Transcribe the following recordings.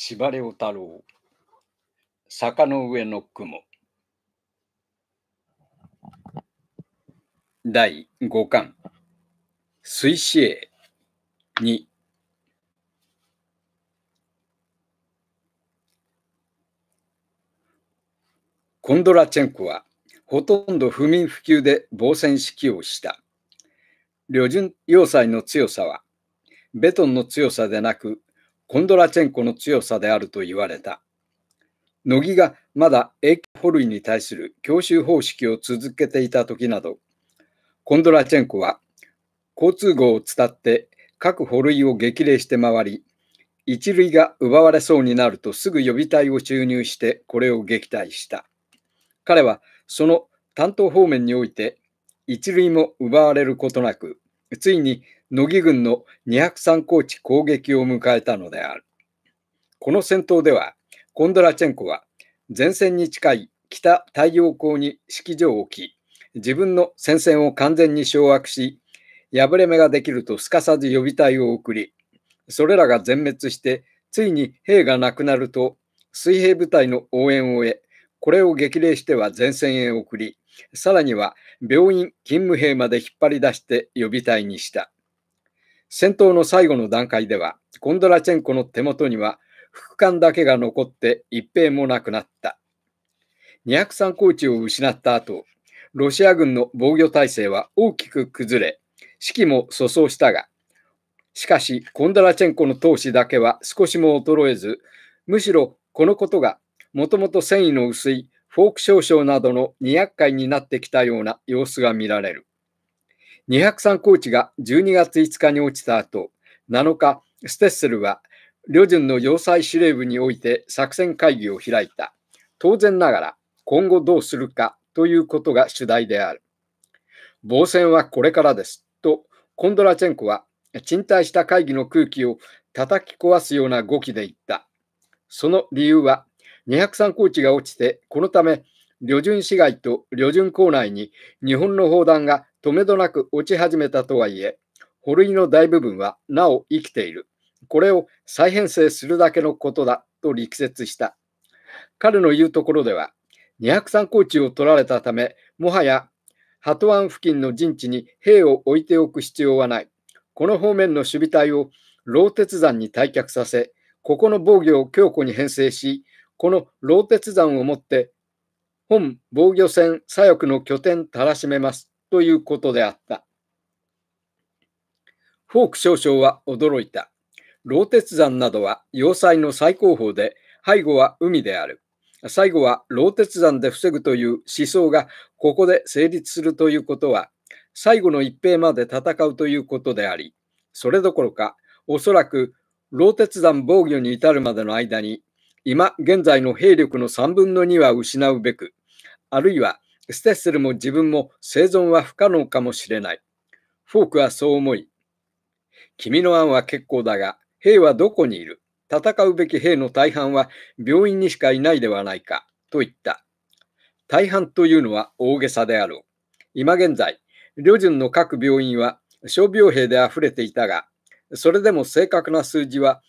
司馬遼太郎坂の上の雲第5巻水死英2コンドラチェンコはほとんど不眠不休で防戦指揮をした。旅順要塞の強さはベトンの強さでなくコンドラチェンコの強さであると言われた。乃木がまだ永久保類に対する強襲方式を続けていた時など、コンドラチェンコは交通号を伝って各保類を激励して回り、一塁が奪われそうになるとすぐ予備隊を注入してこれを撃退した。彼はその担当方面において一塁も奪われることなく、ついに乃木軍の203高地攻撃を迎えたのである。この戦闘では、コンドラチェンコは前線に近い北太陽光に式場を置き、自分の戦線を完全に掌握し、破れ目ができるとすかさず予備隊を送り、それらが全滅して、ついに兵がなくなると、水兵部隊の応援を得、これを激励しては前線へ送り、さらには病院勤務兵まで引っ張り出して予備隊にした。戦闘の最後の段階では、コンドラチェンコの手元には副官だけが残って一兵もなくなった。203高地を失った後、ロシア軍の防御体制は大きく崩れ、士気も粗相したが、しかし、コンドラチェンコの闘志だけは少しも衰えず、むしろこのことが、もともと繊維の薄いフォーク少将などの200回になってきたような様子が見られる。203コーチが12月5日に落ちた後、7日、ステッセルは、旅順の要塞司令部において作戦会議を開いた。当然ながら、今後どうするかということが主題である。防戦はこれからです。と、コンドラチェンコは、賃貸した会議の空気を叩き壊すような語気で言った。その理由は、203コーチが落ちて、このため、旅順市街と旅順港内に日本の砲弾が止めどなく落ち始めたとはいえ、捕類の大部分はなお生きている。これを再編成するだけのことだと力説した。彼の言うところでは、203高地を取られたため、もはや鳩湾付近の陣地に兵を置いておく必要はない。この方面の守備隊を老鉄山に退却させ、ここの防御を強固に編成し、この老鉄山をもって、本防御戦左翼の拠点たらしめます。ということであった。フォーク少将は驚いた。老鉄山などは要塞の最高峰で、背後は海である。最後は老鉄山で防ぐという思想がここで成立するということは、最後の一兵まで戦うということであり、それどころか、おそらく老鉄山防御に至るまでの間に、今現在の兵力の3分の2は失うべく、あるいはステッセルも自分も生存は不可能かもしれない。フォークはそう思い、君の案は結構だが、兵はどこにいる戦うべき兵の大半は病院にしかいないではないか、と言った。大半というのは大げさであろう。今現在、旅順の各病院は傷病兵であふれていたが、それでも正確な数字は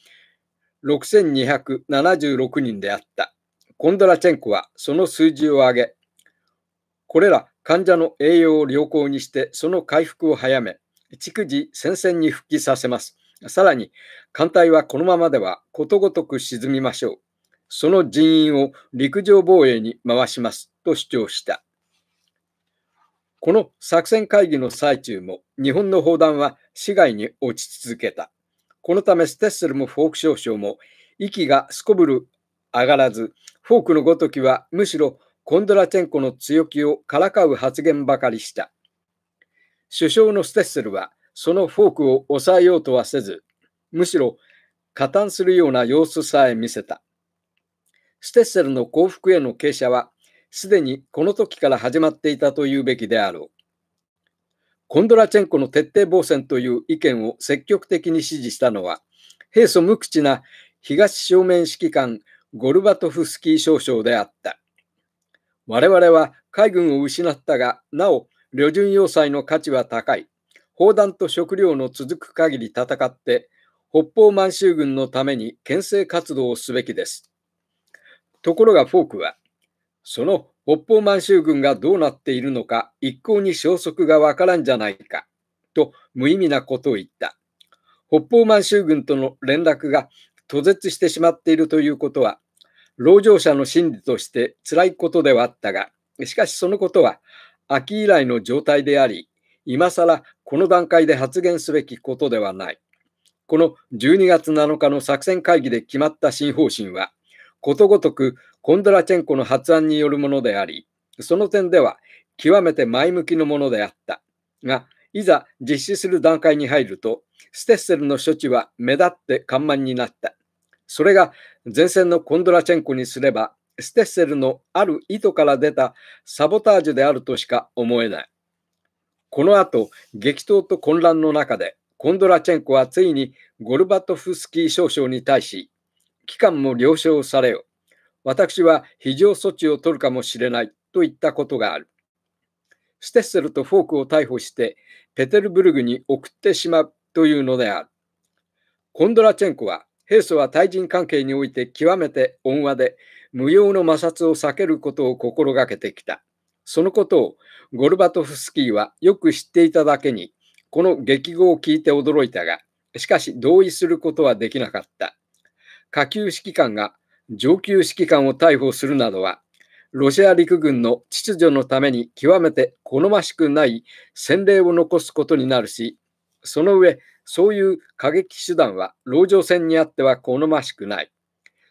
6276人であった。コンドラチェンコはその数字を上げ、これら患者の栄養を良好にしてその回復を早め、逐次戦線に復帰させます。さらに、艦隊はこのままではことごとく沈みましょう。その人員を陸上防衛に回しますと主張した。この作戦会議の最中も日本の砲弾は市外に落ち続けた。このためステッセルもフォーク少将も息がすこぶる上がらず、フォークのごときはむしろコンドラチェンコの強気をからかう発言ばかりした。首相のステッセルは、そのフォークを抑えようとはせず、むしろ加担するような様子さえ見せた。ステッセルの降伏への傾斜は、すでにこの時から始まっていたというべきであろう。コンドラチェンコの徹底防戦という意見を積極的に支持したのは、平素無口な東正面指揮官ゴルバトフスキー少将であった。我々は海軍を失ったが、なお、旅順要塞の価値は高い。砲弾と食料の続く限り戦って、北方満州軍のために牽制活動をすべきです。ところがフォークは、その北方満州軍がどうなっているのか一向に消息がわからんじゃないかと無意味なことを言った。北方満州軍との連絡が途絶してしまっているということは籠城者の心理として辛いことではあったが、しかしそのことは秋以来の状態であり、今更この段階で発言すべきことではない。この12月7日の作戦会議で決まった新方針は、ことごとくコンドラチェンコの発案によるものであり、その点では極めて前向きのものであった。が、いざ実施する段階に入ると、ステッセルの処置は目立って緩慢になった。それが前線のコンドラチェンコにすれば、ステッセルのある意図から出たサボタージュであるとしか思えない。この後、激闘と混乱の中で、コンドラチェンコはついにゴルバトフスキー少将に対し、期間も了承されよ。私は非常措置を取るかもしれないといったことがある。ステッセルとフォークを逮捕して、ペテルブルグに送ってしまうというのである。コンドラチェンコは平素は対人関係において極めて温和で、無用の摩擦を避けることを心がけてきた。そのことをゴルバトフスキーはよく知っていただけに、この激語を聞いて驚いたが、しかし同意することはできなかった。下級指揮官が上級指揮官を逮捕するなどは、ロシア陸軍の秩序のために極めて好ましくない先例を残すことになるし、その上、そういう過激手段は、籠城戦にあっては好ましくない。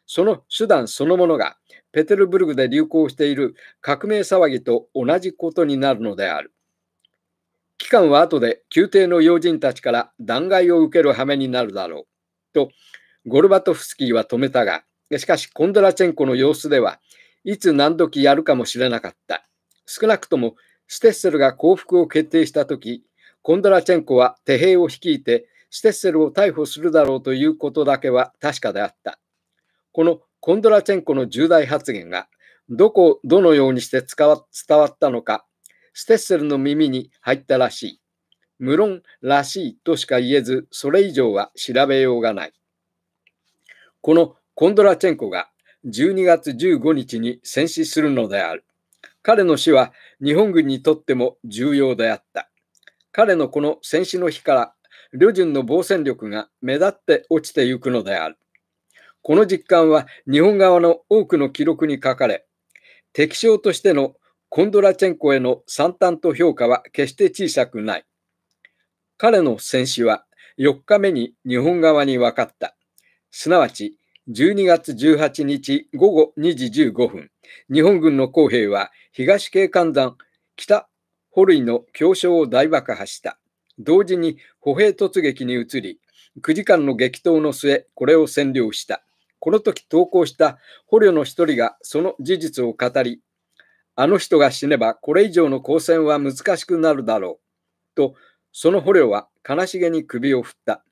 その手段そのものが、ペテルブルグで流行している革命騒ぎと同じことになるのである。期間は後で宮廷の要人たちから弾劾を受ける羽目になるだろう。と、ゴルバトフスキーは止めたが、しかしコンドラチェンコの様子では、いつ何時やるかもしれなかった。少なくともステッセルが降伏を決定した時コンドラチェンコは手兵を率いてステッセルを逮捕するだろうということだけは確かであった。このコンドラチェンコの重大発言がどこをどのようにして伝わったのか、ステッセルの耳に入ったらしい。無論らしいとしか言えず、それ以上は調べようがない。このコンドラチェンコが12月15日に戦死するのである。彼の死は日本軍にとっても重要であった。彼のこの戦死の日から旅順の防戦力が目立って落ちてゆくのである。この実感は日本側の多くの記録に書かれ、敵将としてのコンドラチェンコへの惨憺と評価は決して小さくない。彼の戦死は4日目に日本側に分かった。すなわち12月18日午後2時15分、日本軍の公兵は東景観山北ホ類の強将を大爆破した。同時に歩兵突撃に移り、9時間の激闘の末、これを占領した。この時投稿した捕虜の一人がその事実を語り、あの人が死ねばこれ以上の交戦は難しくなるだろう。と、その捕虜は悲しげに首を振った。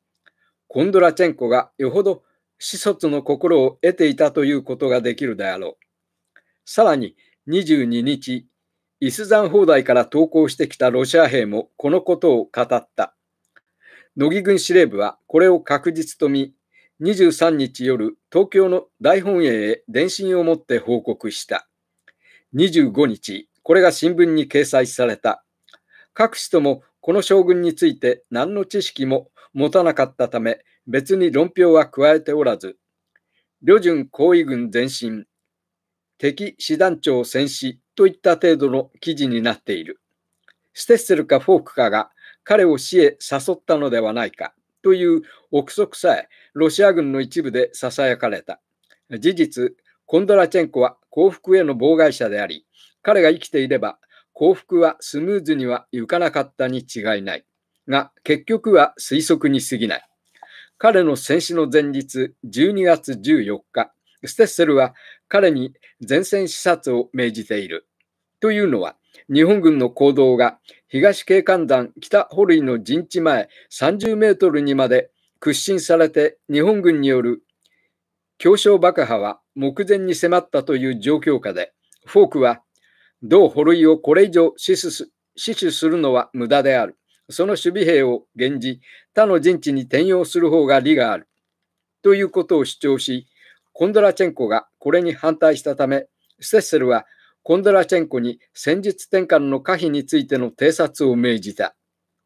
コンドラチェンコがよほど子卒の心を得ていたということができるであろう。さらに22日、イスザン砲台から投降してきたロシア兵もこのことを語った。乃木軍司令部はこれを確実と見、23日夜、東京の大本営へ電信を持って報告した。25日、これが新聞に掲載された。各紙ともこの将軍について何の知識も持たなかったため、別に論評は加えておらず、旅順行為軍前進、敵師団長戦死、といった程度の記事になっている。ステッセルかフォークかが彼を死へ誘ったのではないかという憶測さえロシア軍の一部で囁かれた。事実、コンドラチェンコは幸福への妨害者であり、彼が生きていれば幸福はスムーズには行かなかったに違いない。が、結局は推測に過ぎない。彼の戦死の前日12月14日、ステッセルは彼に前線視察を命じている。というのは、日本軍の行動が東警官団北堀井の陣地前30メートルにまで屈伸されて日本軍による強小爆破は目前に迫ったという状況下で、フォークは同堀井をこれ以上死守するのは無駄である。その守備兵を現じ、他の陣地に転用する方が利がある。ということを主張し、コンドラチェンコがこれに反対したため、ステッセルはコンドラチェンコに戦術転換の可否についての偵察を命じた。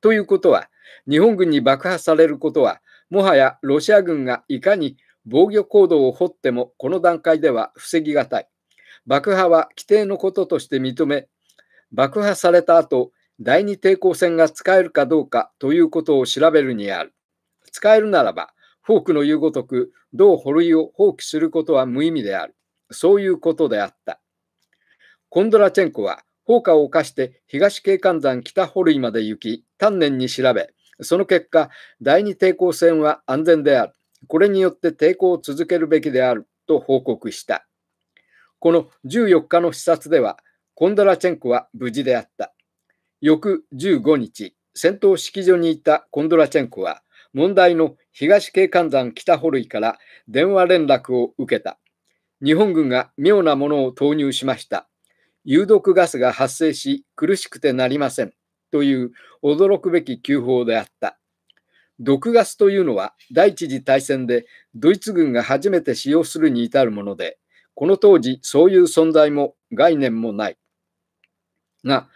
ということは、日本軍に爆破されることは、もはやロシア軍がいかに防御行動を掘ってもこの段階では防ぎがたい。爆破は規定のこととして認め、爆破された後、第二抵抗戦が使えるかどうかということを調べるにある。使えるならば、フォークの言うごとく、同保類を放棄することは無意味である。そういうことであった。コンドラチェンコは、放火を犯して東景観山北保類まで行き、丹念に調べ、その結果、第二抵抗戦は安全である。これによって抵抗を続けるべきであると報告した。この14日の視察では、コンドラチェンコは無事であった。翌15日、戦闘指揮所にいたコンドラチェンコは、問題の東景観山北堀ルから電話連絡を受けた。日本軍が妙なものを投入しました。有毒ガスが発生し苦しくてなりません。という驚くべき急報であった。毒ガスというのは第一次大戦でドイツ軍が初めて使用するに至るもので、この当時そういう存在も概念もない。が、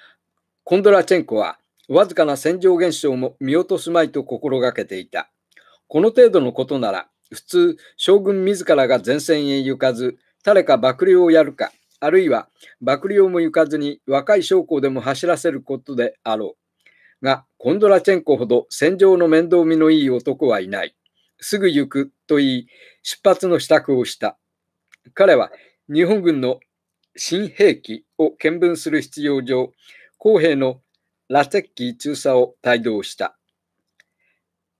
コンドラチェンコはわずかな戦場現象も見落とすまいと心がけていた。この程度のことなら、普通、将軍自らが前線へ行かず、誰か幕僚をやるか、あるいは幕僚も行かずに若い将校でも走らせることであろう。が、コンドラチェンコほど戦場の面倒見のいい男はいない。すぐ行くと言い、出発の支度をした。彼は日本軍の新兵器を見分する必要上、公平のラテッキー中佐を帯同した。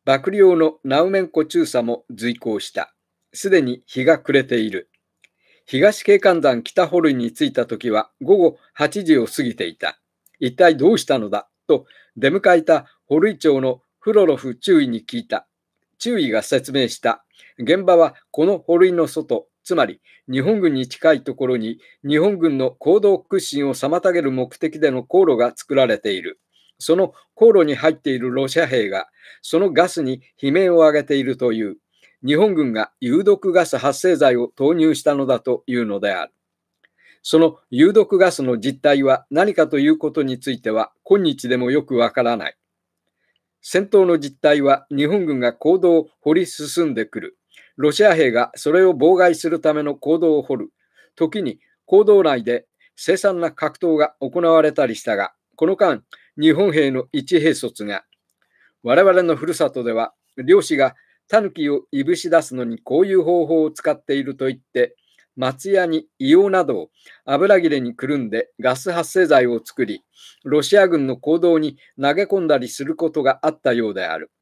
幕僚のナウメンコ中佐も随行した。すでに日が暮れている。東景観山北堀に着いた時は午後8時を過ぎていた。一体どうしたのだと出迎えた堀井町のフロロフ中尉に聞いた。中尉が説明した。現場はこの堀の外、つまり日本軍に近いところに日本軍の行動屈伸を妨げる目的での航路が作られている。その航路に入っているロシア兵が、そのガスに悲鳴を上げているという、日本軍が有毒ガス発生剤を投入したのだというのである。その有毒ガスの実態は何かということについては今日でもよくわからない。戦闘の実態は日本軍が行動を掘り進んでくる。ロシア兵がそれを妨害するための行動を掘る。時に行動内で凄惨な格闘が行われたりしたが、この間、日本兵の一兵卒が、我々のふるさとでは、漁師がタヌキをいぶし出すのにこういう方法を使っていると言って、松屋に硫黄などを油切れにくるんでガス発生剤を作り、ロシア軍の行動に投げ込んだりすることがあったようである。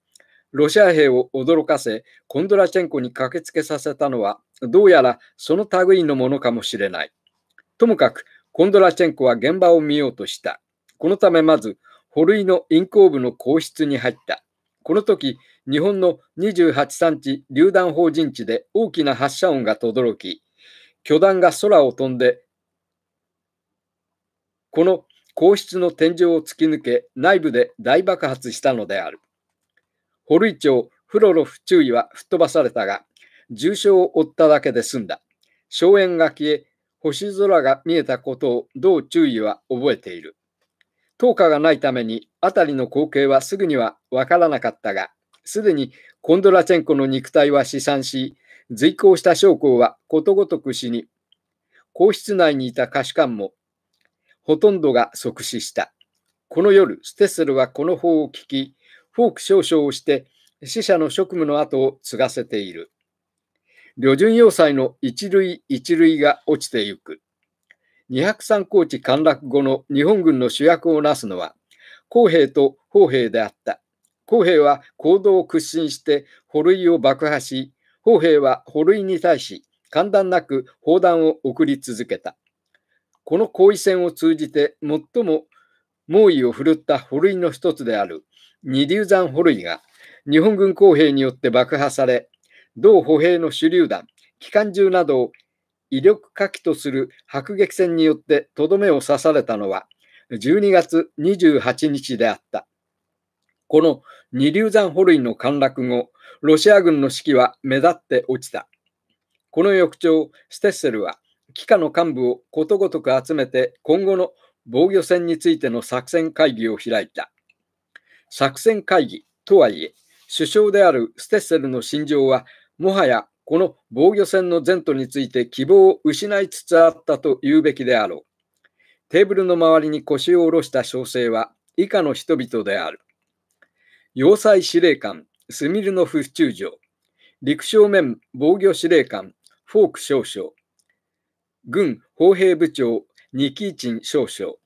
ロシア兵を驚かせ、コンドラチェンコに駆けつけさせたのは、どうやらその類のものかもしれない。ともかく、コンドラチェンコは現場を見ようとした。このためまず、堀井の陰行部の皇室に入った。この時、日本の28産地榴弾砲人地で大きな発射音が轟き、巨弾が空を飛んで、この皇室の天井を突き抜け、内部で大爆発したのである。堀ル町フロロフ注意は吹っ飛ばされたが、重傷を負っただけで済んだ。荘園が消え、星空が見えたことを同注意は覚えている。灯火がないために辺りの光景はすぐにはわからなかったが、すでにコンドラチェンコの肉体は試算し、随行した将校はことごとく死に、皇室内にいた下士官もほとんどが即死した。この夜、ステッセルはこの法を聞き、フォーク少々をして死者の職務の後を継がせている。旅順要塞の一類一類が落ちてゆく。203高地陥落後の日本軍の主役をなすのは、公平と砲兵であった。公平は行動を屈伸して捕類を爆破し、砲兵は捕類に対し、簡断なく砲弾を送り続けた。この後遺戦を通じて最も猛威を振るった捕類の一つである二流山捕類が日本軍公兵によって爆破され、同歩兵の手榴弾、機関銃などを威力火器とする迫撃戦によってとどめを刺されたのは12月28日であった。この二流山捕類の陥落後、ロシア軍の士気は目立って落ちた。この翌朝、ステッセルは、機下の幹部をことごとく集めて、今後の防御戦についての作戦会議を開いた。作戦会議とはいえ、首相であるステッセルの心情は、もはやこの防御戦の前途について希望を失いつつあったと言うべきであろう。テーブルの周りに腰を下ろした小生は以下の人々である。要塞司令官、スミルノフ府中将。陸正面防御司令官、フォーク少将。軍砲兵部長、ニキーチン少将。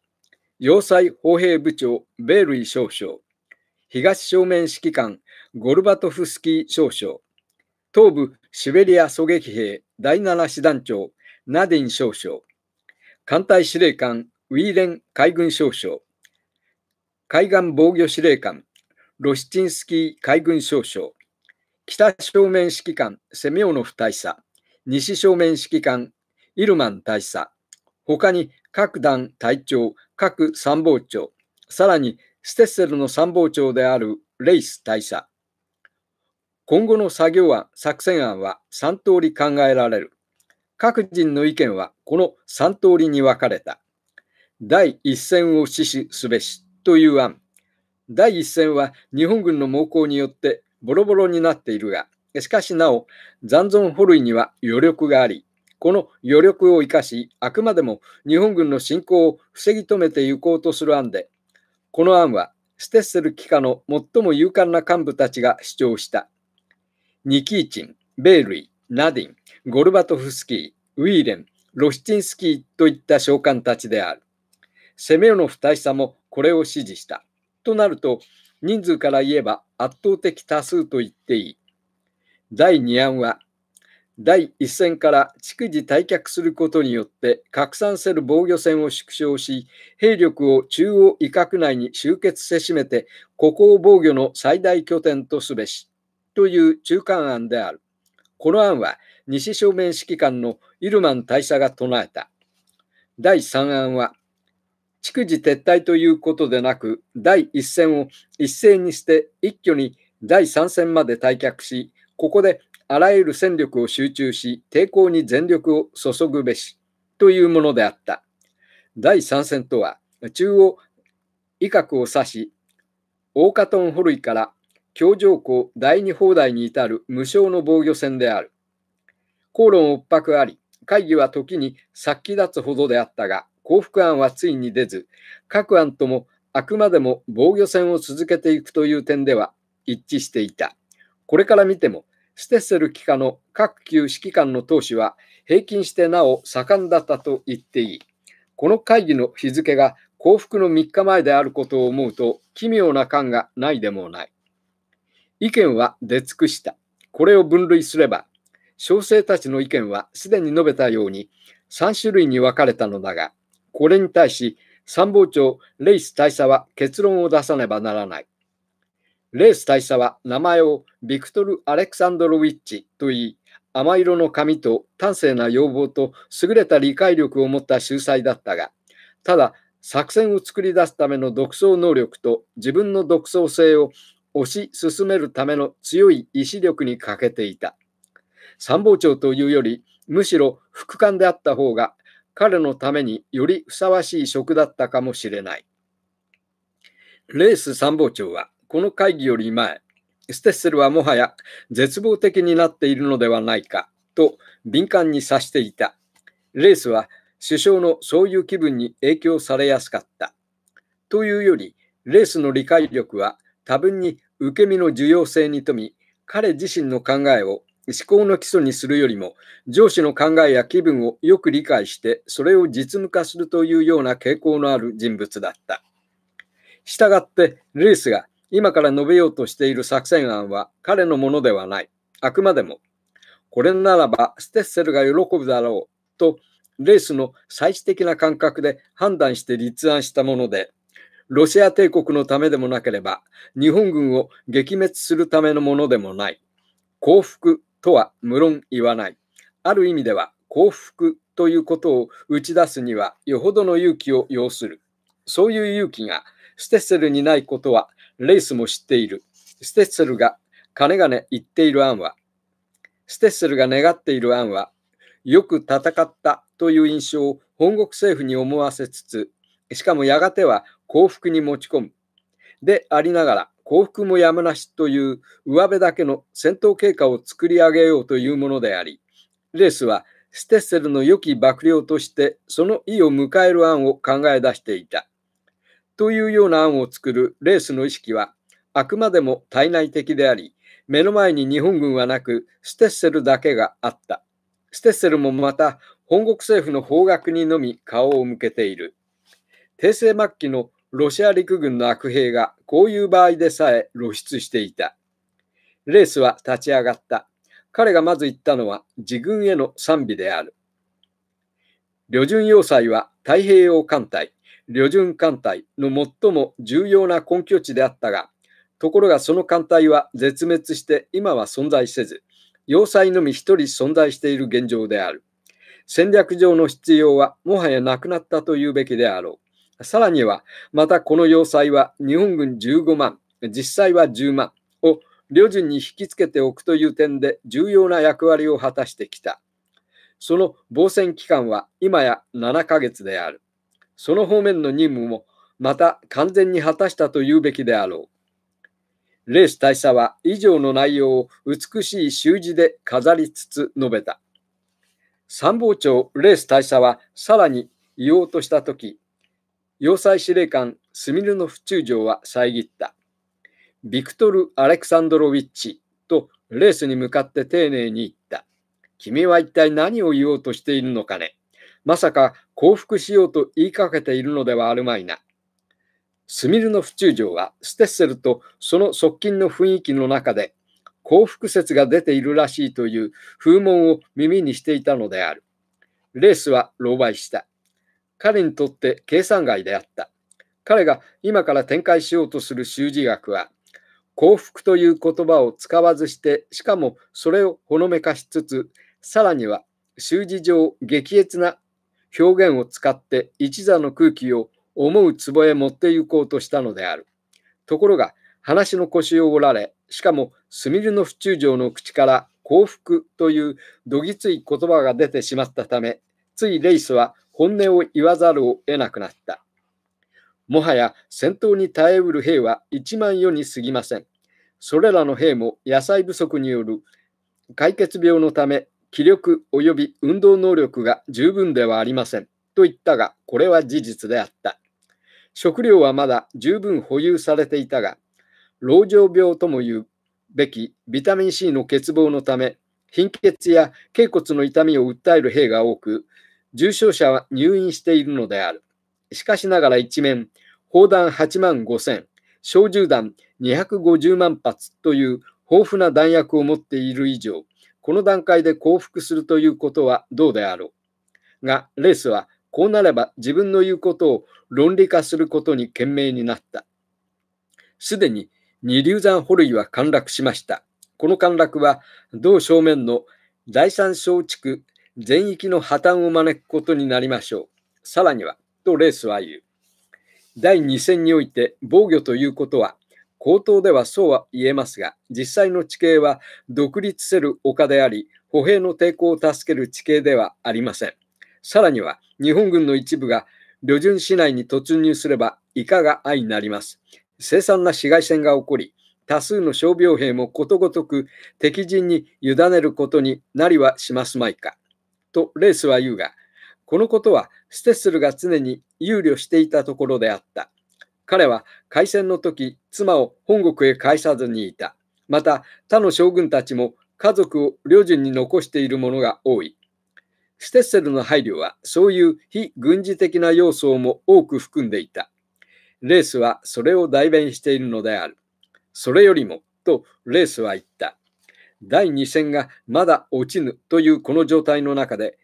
要塞砲兵部長、ベールイ少将。東正面指揮官、ゴルバトフスキー少将。東部シベリア狙撃兵第7師団長ナディン少将、艦隊司令官ウィーレン海軍少将、海岸防御司令官ロシチンスキー海軍少将、北正面指揮官セミオノフ大佐、西正面指揮官イルマン大佐、他に各団隊長、各参謀長、さらにステッセルの参謀長であるレイス大佐、今後の作業案、作戦案は3通り考えられる。各人の意見はこの3通りに分かれた。第一線を死守すべしという案。第一線は日本軍の猛攻によってボロボロになっているが、しかしなお残存捕類には余力があり、この余力を生かし、あくまでも日本軍の侵攻を防ぎ止めていこうとする案で、この案はステッセル機下の最も勇敢な幹部たちが主張した。ニキーチン、ベールイ、ナディン、ゴルバトフスキー、ウィーレン、ロシチンスキーといった将官たちである。セメオノフ大佐もこれを支持した。となると、人数から言えば圧倒的多数と言っていい。第2案は、第1戦から逐次退却することによって拡散する防御線を縮小し、兵力を中央威嚇内に集結せしめて、ここを防御の最大拠点とすべし。という中間案である。この案は西正面指揮官のイルマン大佐が唱えた。第3案は、逐次撤退ということでなく、第1戦を一斉にして、一挙に第3戦まで退却し、ここであらゆる戦力を集中し、抵抗に全力を注ぐべしというものであった。第3戦とは、中央威嚇を指し、オーカトン・ホルイから京城港第二砲台に至る無償の防御戦である。口論圧迫あり、会議は時に先立つほどであったが、幸福案はついに出ず、各案ともあくまでも防御戦を続けていくという点では一致していた。これから見ても、ステッセル機関の各級指揮官の投資は平均してなお盛んだったと言っていい。この会議の日付が幸福の3日前であることを思うと奇妙な感がないでもない。意見は出尽くした。これを分類すれば、小生たちの意見はすでに述べたように3種類に分かれたのだが、これに対し参謀長レイス大佐は結論を出さねばならない。レイス大佐は名前をビクトル・アレクサンドロウィッチといい、甘色の髪と端正な要望と優れた理解力を持った秀才だったが、ただ作戦を作り出すための独創能力と自分の独創性を推し進めるための強い意志力に欠けていた。参謀長というより、むしろ副官であった方が彼のためによりふさわしい職だったかもしれない。レース参謀長はこの会議より前、ステッセルはもはや絶望的になっているのではないかと敏感に察していた。レースは首相のそういう気分に影響されやすかった。というより、レースの理解力は多分に受け身の重要性に富み、彼自身の考えを思考の基礎にするよりも、上司の考えや気分をよく理解して、それを実務化するというような傾向のある人物だった。したがって、ルースが今から述べようとしている作戦案は彼のものではない。あくまでも、これならばステッセルが喜ぶだろうと、レースの最終的な感覚で判断して立案したもので、ロシア帝国のためでもなければ、日本軍を撃滅するためのものでもない。降伏とは無論言わない。ある意味では幸福ということを打ち出すにはよほどの勇気を要する。そういう勇気がステッセルにないことはレイスも知っている。ステッセルがかねがね言っている案は、ステッセルが願っている案は、よく戦ったという印象を本国政府に思わせつつ、しかもやがては幸福に持ち込む。でありながら幸福もやむなしという上辺だけの戦闘経過を作り上げようというものであり、レースはステッセルの良き幕僚としてその意を迎える案を考え出していた。というような案を作るレースの意識はあくまでも体内的であり、目の前に日本軍はなくステッセルだけがあった。ステッセルもまた本国政府の方角にのみ顔を向けている。帝政末期のロシア陸軍の悪兵がこういう場合でさえ露出していた。レースは立ち上がった。彼がまず言ったのは自軍への賛美である。旅順要塞は太平洋艦隊、旅順艦隊の最も重要な根拠地であったが、ところがその艦隊は絶滅して今は存在せず、要塞のみ一人存在している現状である。戦略上の必要はもはやなくなったというべきであろう。さらには、またこの要塞は日本軍15万、実際は10万を旅順に引きつけておくという点で重要な役割を果たしてきた。その防戦期間は今や7ヶ月である。その方面の任務もまた完全に果たしたと言うべきであろう。レース大佐は以上の内容を美しい習字で飾りつつ述べた。参謀長レース大佐はさらに言おうとした時要塞司令官スミルノフ中将は遮った。ビクトル・アレクサンドロウィッチとレースに向かって丁寧に言った。君は一体何を言おうとしているのかねまさか降伏しようと言いかけているのではあるまいな。スミルノフ中将はステッセルとその側近の雰囲気の中で降伏説が出ているらしいという風紋を耳にしていたのである。レースは狼狽した。彼にとって計算外であった。彼が今から展開しようとする習字学は、幸福という言葉を使わずして、しかもそれをほのめかしつつ、さらには習字上激烈な表現を使って一座の空気を思う壺へ持って行こうとしたのである。ところが話の腰を折られ、しかもスミルノフ中将の口から幸福というどぎつい言葉が出てしまったため、ついレイスは本音を言わざるを得なくなった。もはや戦闘に耐えうる兵は1万余に過ぎません。それらの兵も野菜不足による解決病のため気力及び運動能力が十分ではありません。と言ったが、これは事実であった。食料はまだ十分保有されていたが、老状病ともいうべきビタミン C の欠乏のため、貧血や頸骨の痛みを訴える兵が多く、重症者は入院しているのである。しかしながら一面、砲弾8万5千、小銃弾250万発という豊富な弾薬を持っている以上、この段階で降伏するということはどうであろう。が、レースはこうなれば自分の言うことを論理化することに懸命になった。すでに二流山捕類は陥落しました。この陥落は、同正面の第三小地区全域の破綻を招くことになりましょう。さらには、とレースは言う。第2戦において防御ということは、口頭ではそうは言えますが、実際の地形は独立せる丘であり、歩兵の抵抗を助ける地形ではありません。さらには、日本軍の一部が旅順市内に突入すれば、いかが愛になります。凄惨な市街戦が起こり、多数の傷病兵もことごとく敵陣に委ねることになりはしますまいか。とレースは言うが、このことはステッセルが常に憂慮していたところであった。彼は開戦の時、妻を本国へ返さずにいた。また、他の将軍たちも家族を旅順に残しているものが多い。ステッセルの配慮はそういう非軍事的な要素も多く含んでいた。レースはそれを代弁しているのである。それよりも、とレースは言った。第2戦がまだ落ちぬというこの状態の中で、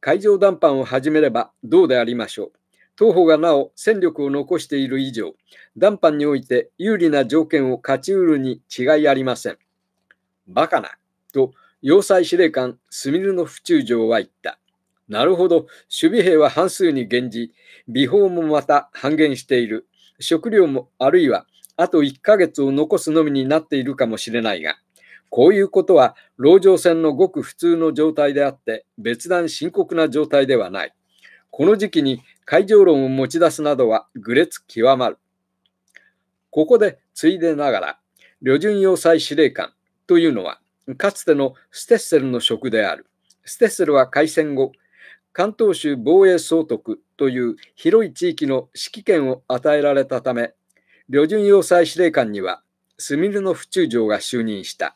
海上談判を始めればどうでありましょう。当方がなお戦力を残している以上、談判において有利な条件を勝ち得るに違いありません。バカな、と要塞司令官スミルノフ中将は言った。なるほど、守備兵は半数に減じ、美法もまた半減している。食料もあるいはあと1ヶ月を残すのみになっているかもしれないが、こういうことは籠城戦のごく普通の状態であって別段深刻な状態ではない。この時期に会場論を持ち出すなどは愚劣極まる。ここでついでながら、旅順要塞司令官というのは、かつてのステッセルの職である。ステッセルは開戦後、関東州防衛総督という広い地域の指揮権を与えられたため、旅順要塞司令官にはスミルノフ中将が就任した。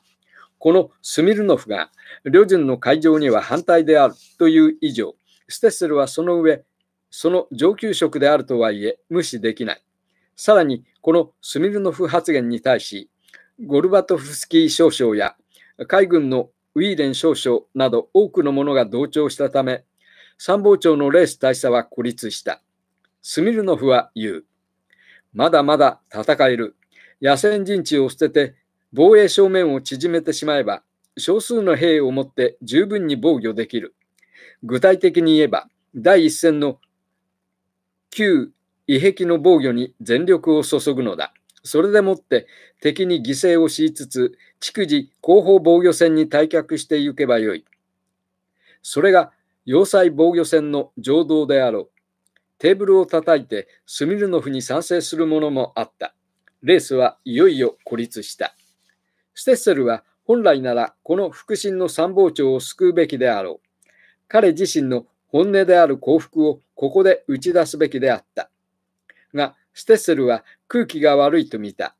このスミルノフが、旅順の会場には反対であるという以上、ステッセルはその上、その上級職であるとはいえ無視できない。さらに、このスミルノフ発言に対し、ゴルバトフスキー少将や海軍のウィーレン少将など多くの者が同調したため、参謀長のレース大佐は孤立した。スミルノフは言う。まだまだ戦える。野戦陣地を捨てて防衛正面を縮めてしまえば、少数の兵をもって十分に防御できる。具体的に言えば、第一線の旧遺壁の防御に全力を注ぐのだ。それでもって敵に犠牲を強いつつ、逐次後方防御線に退却してゆけばよい。それが要塞防御線の情動であろう。テーブルを叩いてスミルノフに賛成する者もあった。レースはいよいよ孤立した。ステッセルは本来ならこの腹心の参謀長を救うべきであろう。彼自身の本音である幸福をここで打ち出すべきであった。が、ステッセルは空気が悪いと見た。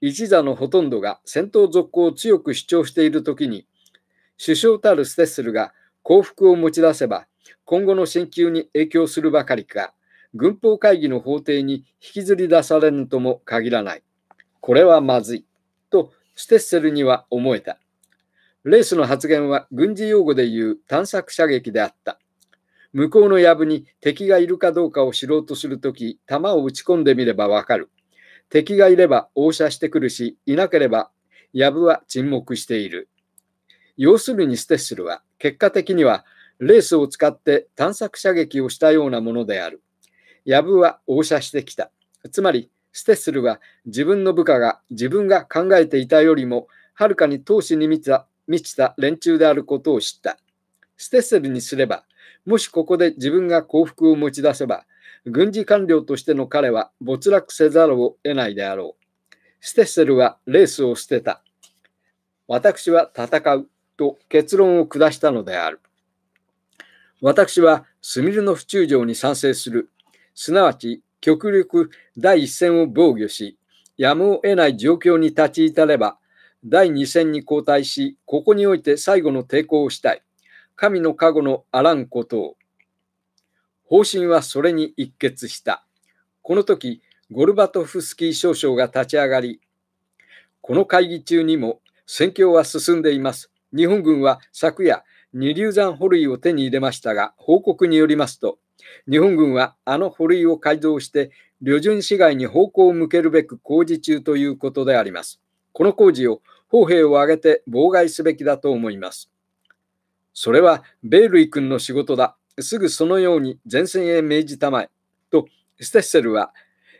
一座のほとんどが戦闘続行を強く主張しているときに、首相たるステッセルが幸福を持ち出せば、今後の進級に影響するばかりか、軍法会議の法廷に引きずり出されんとも限らない。これはまずい。とステッセルには思えた。レースの発言は軍事用語で言う探索射撃であった。向こうの藪に敵がいるかどうかを知ろうとするとき、弾を打ち込んでみればわかる。敵がいれば応射してくるし、いなければ藪は沈黙している。要するにステッセルは、結果的にはレースを使って探索射撃をしたようなものである。藪は応射してきた。つまり、ステッスルは自分の部下が自分が考えていたよりもはるかに闘志に満ちた満ちた連中であることを知った。ステッセルにすれば、もしここで自分が幸福を持ち出せば、軍事官僚としての彼は没落せざるを得ないであろう。ステッセルはレースを捨てた。私は戦うと結論を下したのである。私はスミルノフ中将に賛成する。すなわち極力第一線を防御し、やむを得ない状況に立ち至れば、第二戦に後退し、ここにおいて最後の抵抗をしたい。神の加護のあらんことを。方針はそれに一決した。この時、ゴルバトフスキー少将が立ち上がり、この会議中にも戦況は進んでいます。日本軍は昨夜、二流山捕類を手に入れましたが、報告によりますと、日本軍はあの捕類を改造して、旅順市街に方向を向けるべく工事中ということであります。この工事を砲兵を挙げて妨害すべきだと思います。それは、米類君の仕事だ。すぐそのように前線へ命じたまえ。と、ステッセルは、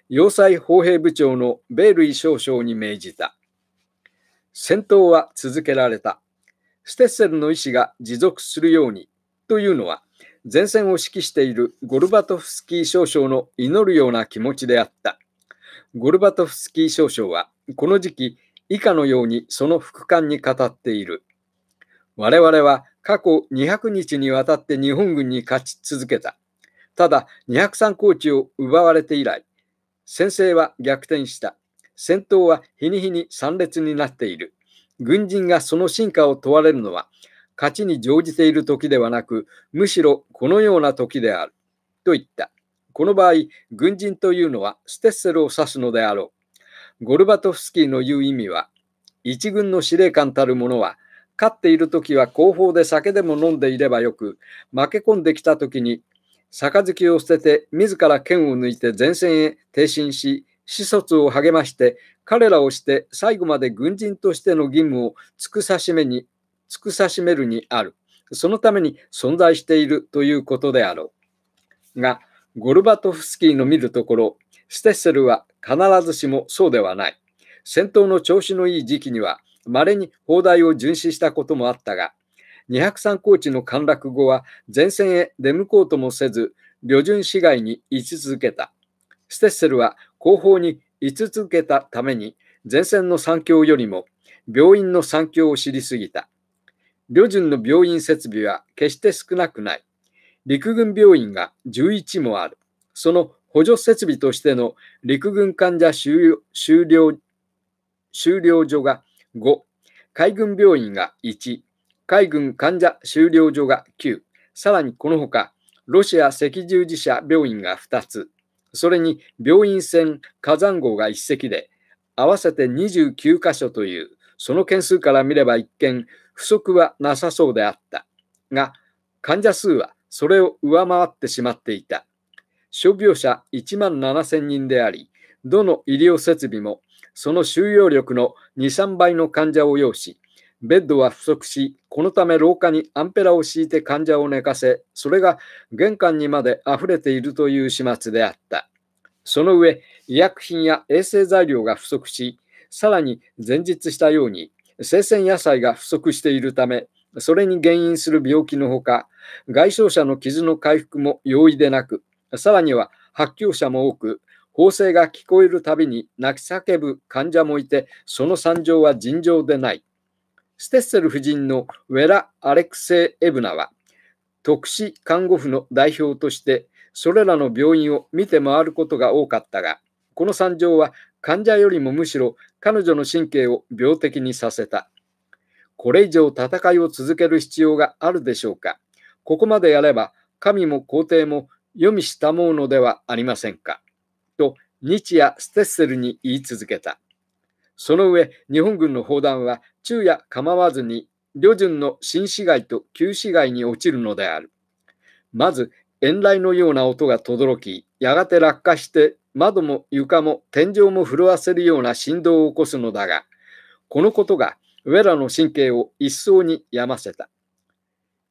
要塞砲兵部長の米類少将に命じた。戦闘は続けられた。ステッセルの意思が持続するようにというのは、前線を指揮しているゴルバトフスキー少将の祈るような気持ちであった。ゴルバトフスキー少将は、この時期、以下のようにその副官に語っている。我々は過去200日にわたって日本軍に勝ち続けた。ただ、203高地を奪われて以来、先制は逆転した。戦闘は日に日に参列になっている。軍人がその進化を問われるのは、勝ちに乗じている時ではなく、むしろこのような時である。と言った。この場合、軍人というのはステッセルを指すのであろう。ゴルバトフスキーの言う意味は、一軍の司令官たる者は、勝っている時は後方で酒でも飲んでいればよく、負け込んできた時に、杯を捨てて自ら剣を抜いて前線へ挺身し、始卒を励まして、彼らをして最後まで軍人としての義務を尽くさしめに尽くさしめるにある。そのために存在しているということであろう。が、ゴルバトフスキーの見るところ、ステッセルは必ずしもそうではない。戦闘の調子のいい時期には、稀に砲台を巡視したこともあったが、203高地の陥落後は前線へ出向こうともせず、旅順市街に居続けた。ステッセルは後方に居続けたために、前線の三強よりも病院の三強を知りすぎた。旅順の病院設備は決して少なくない。陸軍病院が11もある。その補助設備としての陸軍患者収療了所が5、海軍病院が1、海軍患者終了所が9、さらにこのほか、ロシア赤十字社病院が2つ、それに病院船火山号が1隻で、合わせて29箇所という、その件数から見れば一見、不足はなさそうであったが、患者数はそれを上回ってしまっていた。傷病者1万7000人であり、どの医療設備もその収容力の2、3倍の患者を要し、ベッドは不足し、このため廊下にアンペラを敷いて患者を寝かせ、それが玄関にまで溢れているという始末であった。その上、医薬品や衛生材料が不足し、さらに前述したように、生鮮野菜が不足しているため、それに原因する病気のほか、外傷者の傷の回復も容易でなく、さらには発狂者も多く、縫製が聞こえるたびに泣き叫ぶ患者もいて、その惨状は尋常でない。ステッセル夫人のウェラ・アレクセイ・エブナは、特殊看護婦の代表として、それらの病院を見て回ることが多かったが、この惨状は患者よりもむしろ彼女の神経を病的にさせた。これ以上戦いを続ける必要があるでしょうか。ここまでやれば神も皇帝も読みしたもうのではありませんか。と日夜ステッセルに言い続けた。その上、日本軍の砲弾は昼夜構わずに旅順の新市街と旧市街に落ちるのである。まず、遠雷のような音が轟き、やがて落下して窓も床も天井も震わせるような振動を起こすのだが、このことが上らの神経を一層に病ませた。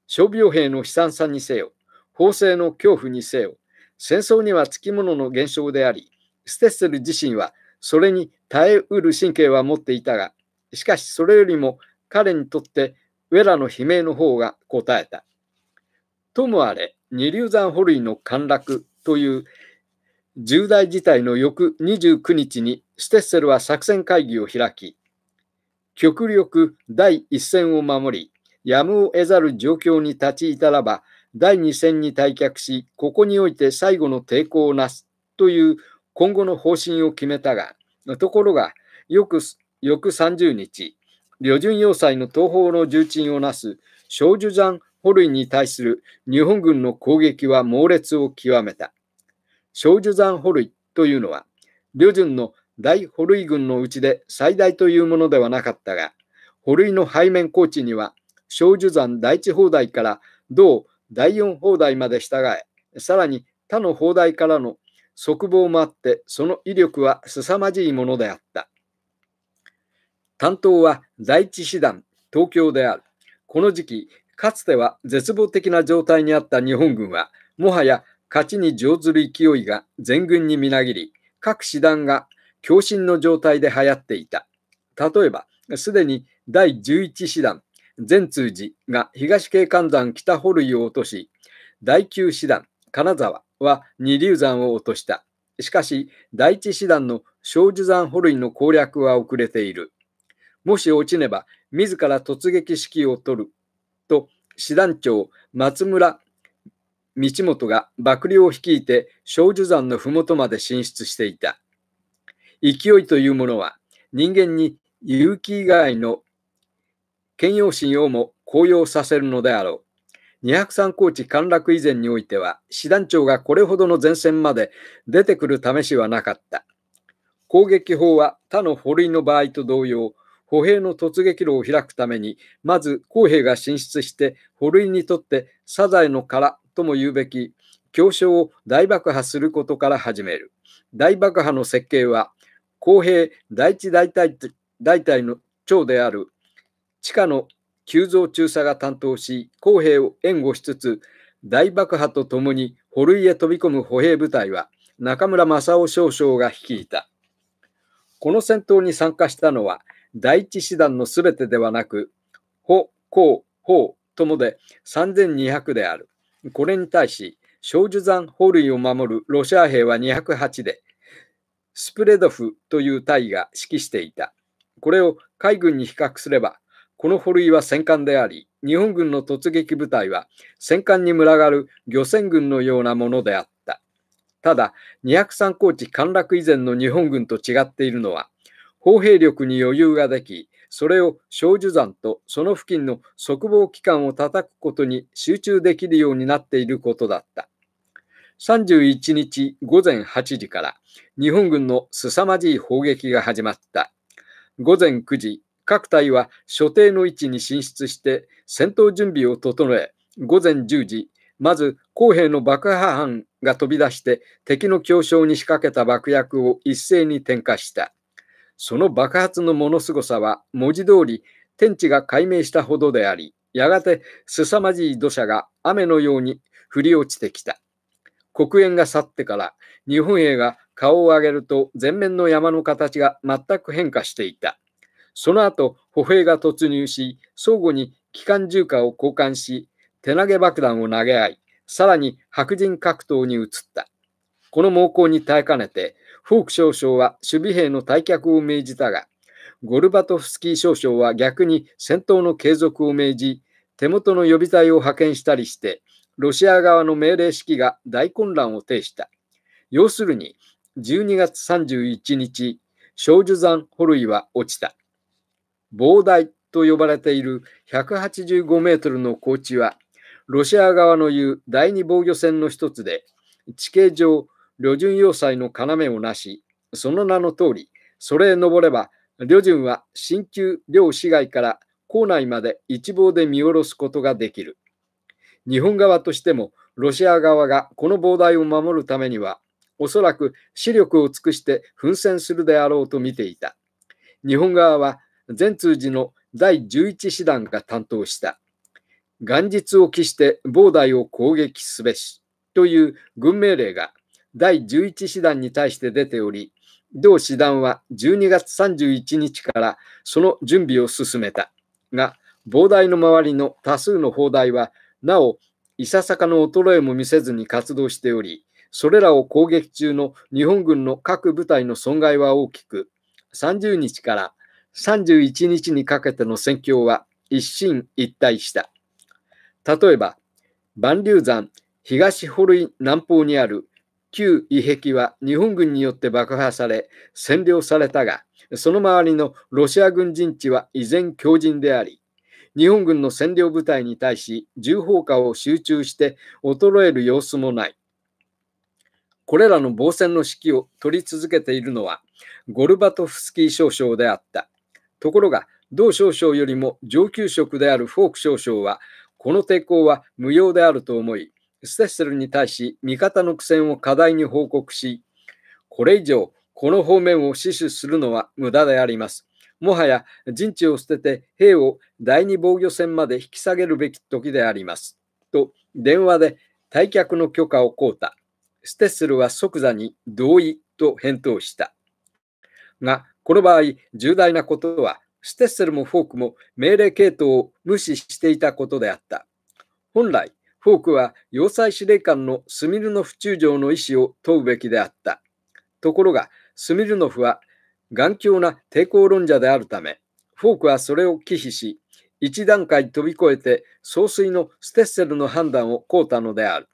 傷病兵の悲惨さにせよ、法制の恐怖にせよ、戦争にはつきものの現象であり、ステッセル自身はそれに耐えうる神経は持っていたが、しかしそれよりも彼にとってウェラの悲鳴の方が答えた。ともあれ、二流山捕類の陥落という重大事態の翌29日にステッセルは作戦会議を開き、極力第一線を守り、やむを得ざる状況に立ち至らば、第二戦に退却し、ここにおいて最後の抵抗をなすという今後の方針を決めたが、ところが、翌翌30日、旅順要塞の東方の重鎮をなす少女山捕類に対する日本軍の攻撃は猛烈を極めた。少女山捕類というのは、旅順の大捕類群のうちで最大というものではなかったが、捕類の背面高地には、少女山第一砲台から同第四砲台まで従え、さらに他の砲台からの側望もあって、その威力は凄まじいものであった。担当は第一師団、東京である。この時期、かつては絶望的な状態にあった日本軍は、もはや勝ちに乗ずる勢いが全軍にみなぎり、各師団が強振の状態で流行っていた。例えば、すでに第11師団、善通寺が東景観山北堀類を落とし、第9師団、金沢は二流山を落とした。しかし、第一師団の庄樹山堀類の攻略は遅れている。もし落ちねば、自ら突撃指揮を取る。と、師団長、松村道元が幕僚を率いて少女山の麓まで進出していた。勢いというものは人間に勇気以外の兼用心をも高揚させるのであろう。203高地陥落以前においては、師団長がこれほどの前線まで出てくる試しはなかった。攻撃法は他の捕類の場合と同様、歩兵の突撃路を開くために、まず公兵が進出して、捕類にとってサザエの殻とも言うべき教書を大爆破することから始める。大爆破の設計は公平第一大隊大隊の長である地下の急増中佐が担当し公平を援護しつつ大爆破とともに堀類へ飛び込む歩兵部隊は中村正夫少将が率いた。この戦闘に参加したのは第一師団のすべてではなく、歩、公、法ともで3200である。これに対し、少女山法類を守るロシア兵は208で、スプレドフという隊が指揮していた。これを海軍に比較すれば、この捕類は戦艦であり、日本軍の突撃部隊は戦艦に群がる漁船軍のようなものであった。ただ、203高地陥落以前の日本軍と違っているのは、砲兵力に余裕ができ、それを小樹山とその付近の側防機関を叩くことに集中できるようになっていることだった。31日午前8時から日本軍の凄まじい砲撃が始まった。午前9時、各隊は所定の位置に進出して戦闘準備を整え、午前10時、まず公兵の爆破犯が飛び出して敵の強傷に仕掛けた爆薬を一斉に点火した。その爆発のものすごさは文字通り天地が解明したほどであり、やがて凄まじい土砂が雨のように降り落ちてきた。黒煙が去ってから日本兵が顔を上げると前面の山の形が全く変化していた。その後、歩兵が突入し、相互に機関銃火を交換し、手投げ爆弾を投げ合い、さらに白人格闘に移った。この猛攻に耐えかねて、フォーク少将は守備兵の退却を命じたが、ゴルバトフスキー少将は逆に戦闘の継続を命じ、手元の予備隊を派遣したりして、ロシア側の命令式が大混乱を呈した。要するに、12月31日、少女山ホルイは落ちた。膨大と呼ばれている185メートルの高地は、ロシア側の言う第二防御線の一つで、地形上、旅順要塞の要をなし、その名の通り、それへ登れば、旅順は新旧両市街から構内まで一望で見下ろすことができる。日本側としても、ロシア側がこの膨大を守るためには、おそらく視力を尽くして奮戦するであろうと見ていた。日本側は全通寺の第11師団が担当した。元日を期して膨大を攻撃すべしという軍命令が第11師団に対して出ており、同師団は12月31日からその準備を進めた。が、膨大の周りの多数の砲台は、なお、いささかの衰えも見せずに活動しており、それらを攻撃中の日本軍の各部隊の損害は大きく、30日から31日にかけての戦況は一進一退した。例えば、万竜山東堀南方にある旧遺壁は日本軍によって爆破され占領されたが、その周りのロシア軍陣地は依然強靭であり、日本軍の占領部隊に対し重砲火を集中して衰える様子もない。これらの防戦の指揮を取り続けているのはゴルバトフスキー少将であった。ところが、同少将よりも上級職であるフォーク少将は、この抵抗は無用であると思い、ステッセルに対し味方の苦戦を過大に報告し、これ以上この方面を死守するのは無駄であります。もはや陣地を捨てて兵を第二防御線まで引き下げるべき時であります。と電話で退却の許可を請うた。ステッセルは即座に同意と返答した。が、この場合、重大なことは、ステッセルもフォークも命令系統を無視していたことであった。本来、フォークは要塞司令官のスミルノフ中将の意思を問うべきであった。ところが、スミルノフは頑強な抵抗論者であるため、フォークはそれを忌避し、一段階飛び越えて総帥のステッセルの判断を請うたのである。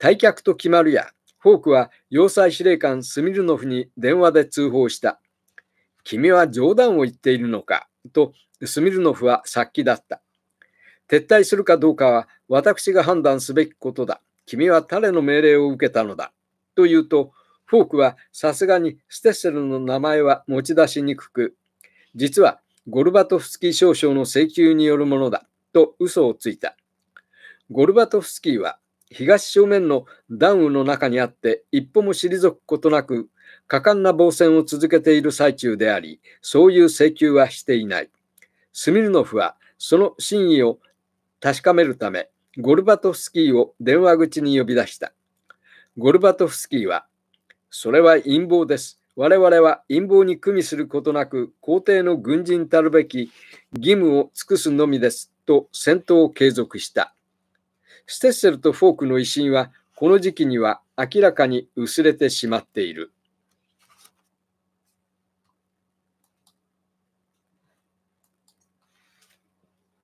退却と決まるや、フォークは要塞司令官スミルノフに電話で通報した。君は冗談を言っているのかとスミルノフは殺気だった。撤退するかどうかは私が判断すべきことだ。君は誰の命令を受けたのだ。と言うと、フォークはさすがにステッセルの名前は持ち出しにくく、実はゴルバトフスキー少将の請求によるものだと嘘をついた。ゴルバトフスキーは東正面のダウンの中にあって一歩も退くことなく果敢な防戦を続けている最中であり、そういう請求はしていない。スミルノフはその真意を確かめるため、ゴルバトフスキーを電話口に呼び出した。ゴルバトフスキーは、それは陰謀です。我々は陰謀に組みすることなく、皇帝の軍人たるべき義務を尽くすのみです。と戦闘を継続した。ステッセルとフォークの威信は、この時期には明らかに薄れてしまっている。